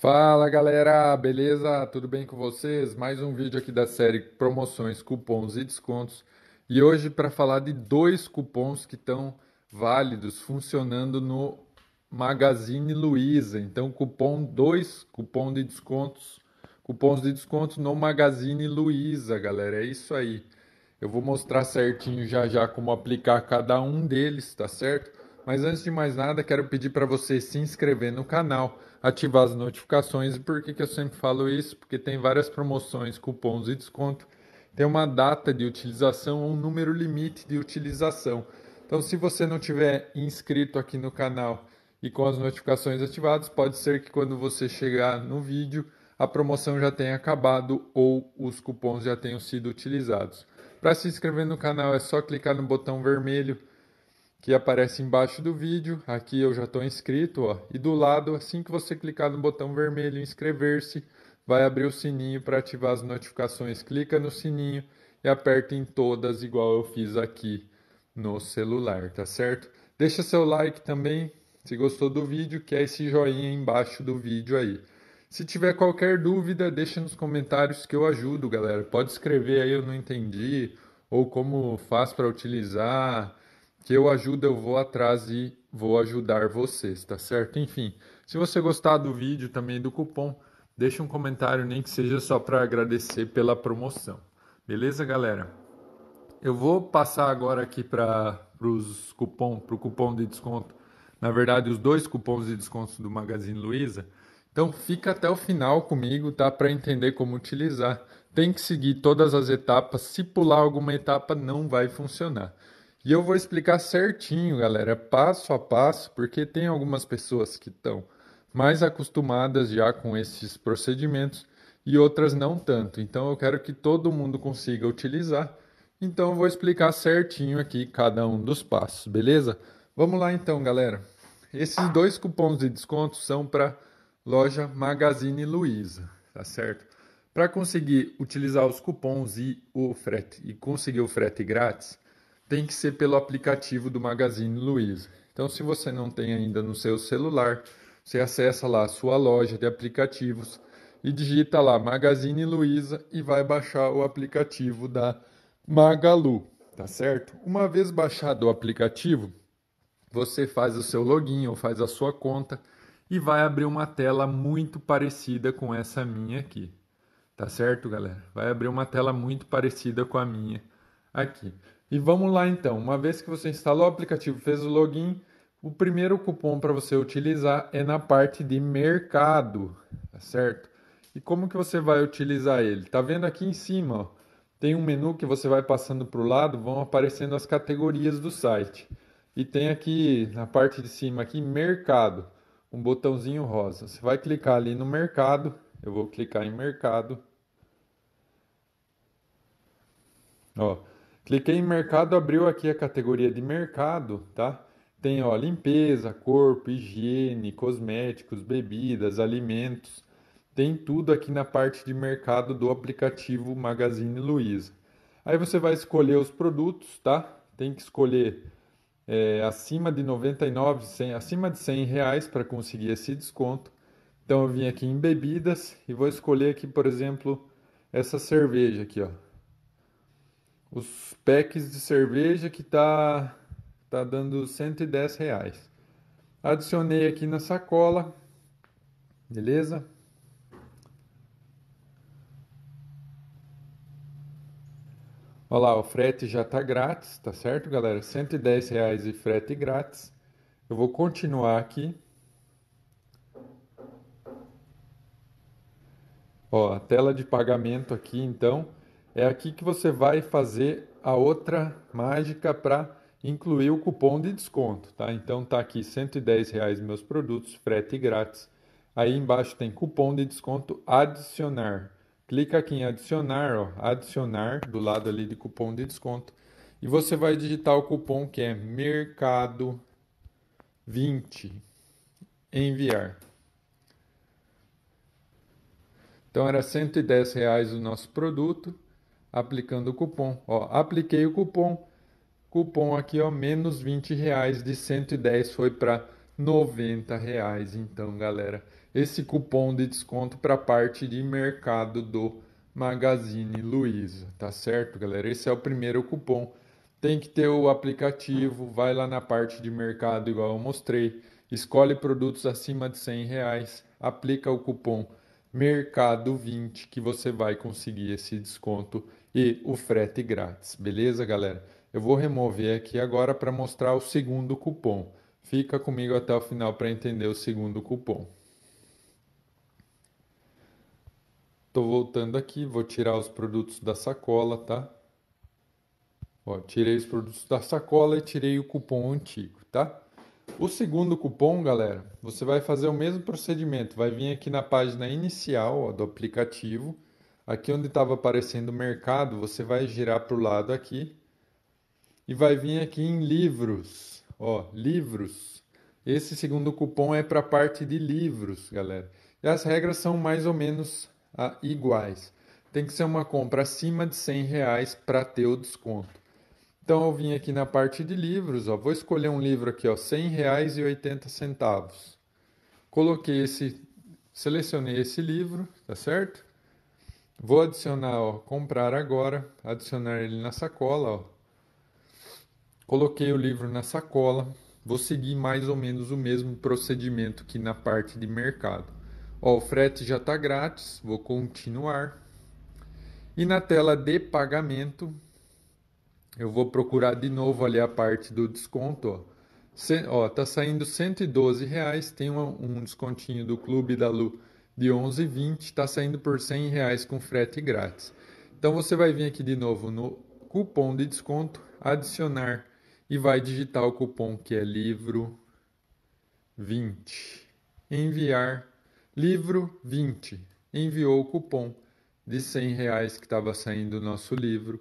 Fala galera, beleza? Tudo bem com vocês? Mais um vídeo aqui da série Promoções, Cupons e Descontos. E hoje para falar de dois cupons que estão válidos, funcionando no Magazine Luiza. Então, cupom 2, cupom de descontos, cupons de descontos no Magazine Luiza, galera. É isso aí. Eu vou mostrar certinho já já como aplicar cada um deles, tá certo? Mas antes de mais nada, quero pedir para você se inscrever no canal ativar as notificações. E por que, que eu sempre falo isso? Porque tem várias promoções, cupons e desconto. Tem uma data de utilização, um número limite de utilização. Então, se você não tiver inscrito aqui no canal e com as notificações ativadas, pode ser que quando você chegar no vídeo a promoção já tenha acabado ou os cupons já tenham sido utilizados. Para se inscrever no canal é só clicar no botão vermelho que aparece embaixo do vídeo. Aqui eu já estou inscrito, ó. E do lado, assim que você clicar no botão vermelho inscrever-se, vai abrir o sininho para ativar as notificações. Clica no sininho e aperta em todas, igual eu fiz aqui no celular, tá certo? Deixa seu like também se gostou do vídeo, que é esse joinha embaixo do vídeo aí. Se tiver qualquer dúvida, deixa nos comentários que eu ajudo, galera. Pode escrever aí, eu não entendi, ou como faz para utilizar que eu ajudo, eu vou atrás e vou ajudar vocês, tá certo? Enfim, se você gostar do vídeo também do cupom, deixa um comentário, nem que seja só para agradecer pela promoção. Beleza, galera? Eu vou passar agora aqui para os cupom, para o cupom de desconto. Na verdade, os dois cupons de desconto do Magazine Luiza. Então fica até o final comigo, tá? Para entender como utilizar. Tem que seguir todas as etapas. Se pular alguma etapa, não vai funcionar. E eu vou explicar certinho, galera, passo a passo, porque tem algumas pessoas que estão mais acostumadas já com esses procedimentos e outras não tanto. Então eu quero que todo mundo consiga utilizar. Então eu vou explicar certinho aqui cada um dos passos, beleza? Vamos lá então, galera. Esses dois cupons de desconto são para loja Magazine Luiza, tá certo? Para conseguir utilizar os cupons e o frete e conseguir o frete grátis, tem que ser pelo aplicativo do Magazine Luiza. Então, se você não tem ainda no seu celular, você acessa lá a sua loja de aplicativos e digita lá Magazine Luiza e vai baixar o aplicativo da Magalu, tá certo? Uma vez baixado o aplicativo, você faz o seu login ou faz a sua conta e vai abrir uma tela muito parecida com essa minha aqui. Tá certo, galera? Vai abrir uma tela muito parecida com a minha aqui. E vamos lá então. Uma vez que você instalou o aplicativo, fez o login, o primeiro cupom para você utilizar é na parte de mercado, tá certo? E como que você vai utilizar ele? Tá vendo aqui em cima, ó, tem um menu que você vai passando para o lado, vão aparecendo as categorias do site. E tem aqui na parte de cima aqui mercado, um botãozinho rosa. Você vai clicar ali no mercado, eu vou clicar em mercado. Ó, Cliquei em mercado, abriu aqui a categoria de mercado, tá? Tem ó, limpeza, corpo, higiene, cosméticos, bebidas, alimentos. Tem tudo aqui na parte de mercado do aplicativo Magazine Luiza. Aí você vai escolher os produtos, tá? Tem que escolher é, acima de 99, 100, acima de 100 reais para conseguir esse desconto. Então eu vim aqui em bebidas e vou escolher aqui, por exemplo, essa cerveja aqui, ó os packs de cerveja que tá, tá dando 110 reais. Adicionei aqui na sacola, beleza? Olha lá, o frete já tá grátis, tá certo, galera? 110 reais e frete grátis. Eu vou continuar aqui. Ó, a tela de pagamento aqui, então é aqui que você vai fazer a outra mágica para incluir o cupom de desconto, tá? Então tá aqui 110 reais meus produtos, frete grátis. Aí embaixo tem cupom de desconto adicionar. Clica aqui em adicionar, ó, adicionar do lado ali de cupom de desconto e você vai digitar o cupom que é mercado 20 enviar. Então era 110 reais o nosso produto aplicando o cupom. Ó, apliquei o cupom, cupom aqui, ó, menos 20 reais, de 110 foi para 90 reais. Então, galera, esse cupom de desconto para a parte de mercado do Magazine Luiza, tá certo, galera? Esse é o primeiro cupom. Tem que ter o aplicativo, vai lá na parte de mercado, igual eu mostrei, escolhe produtos acima de 100 reais, aplica o cupom Mercado 20 que você vai conseguir esse desconto e o frete grátis, beleza, galera? Eu vou remover aqui agora para mostrar o segundo cupom. Fica comigo até o final para entender o segundo cupom. Tô voltando aqui, vou tirar os produtos da sacola, tá? Ó, tirei os produtos da sacola e tirei o cupom antigo, tá? O segundo cupom, galera, você vai fazer o mesmo procedimento. Vai vir aqui na página inicial ó, do aplicativo. Aqui onde estava aparecendo o mercado, você vai girar para o lado aqui. E vai vir aqui em livros. Ó, livros. Esse segundo cupom é para a parte de livros, galera. E as regras são mais ou menos ah, iguais. Tem que ser uma compra acima de 100 reais para ter o desconto. Então eu vim aqui na parte de livros, ó, vou escolher um livro aqui, ó, R$ 100,80. Coloquei esse, selecionei esse livro, tá certo? Vou adicionar, ó, comprar agora, adicionar ele na sacola, ó. Coloquei o livro na sacola, vou seguir mais ou menos o mesmo procedimento que na parte de mercado. Ó, o frete já está grátis, vou continuar. E na tela de pagamento, eu vou procurar de novo ali a parte do desconto, ó. tá saindo 112 reais, tem um descontinho do Clube da Lu de 11,20, tá saindo por 100 reais com frete grátis. Então você vai vir aqui de novo no cupom de desconto, adicionar e vai digitar o cupom que é livro 20. Enviar livro 20. Enviou o cupom de 100 reais que estava saindo o nosso livro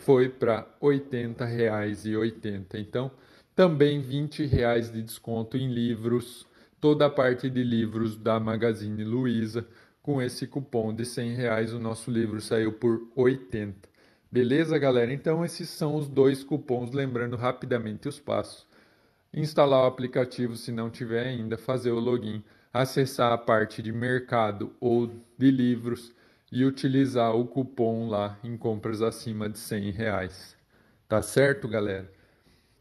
foi para R$ 80,80. Então, também R$ 20 de desconto em livros, toda a parte de livros da Magazine Luiza. Com esse cupom de R$ reais, o nosso livro saiu por 80. Beleza, galera? Então esses são os dois cupons, lembrando rapidamente os passos. Instalar o aplicativo se não tiver ainda, fazer o login, acessar a parte de mercado ou de livros, e utilizar o cupom lá em compras acima de 100 reais. Tá certo, galera?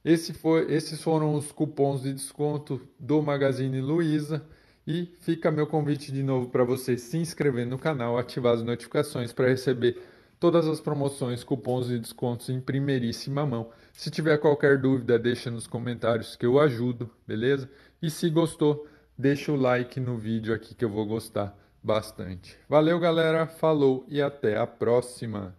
Esse foi, esses foram os cupons de desconto do Magazine Luiza. E fica meu convite de novo para você se inscrever no canal, ativar as notificações para receber todas as promoções, cupons e descontos em primeiríssima mão. Se tiver qualquer dúvida, deixa nos comentários que eu ajudo, beleza? E se gostou, deixa o like no vídeo aqui que eu vou gostar bastante. Valeu, galera. Falou e até a próxima.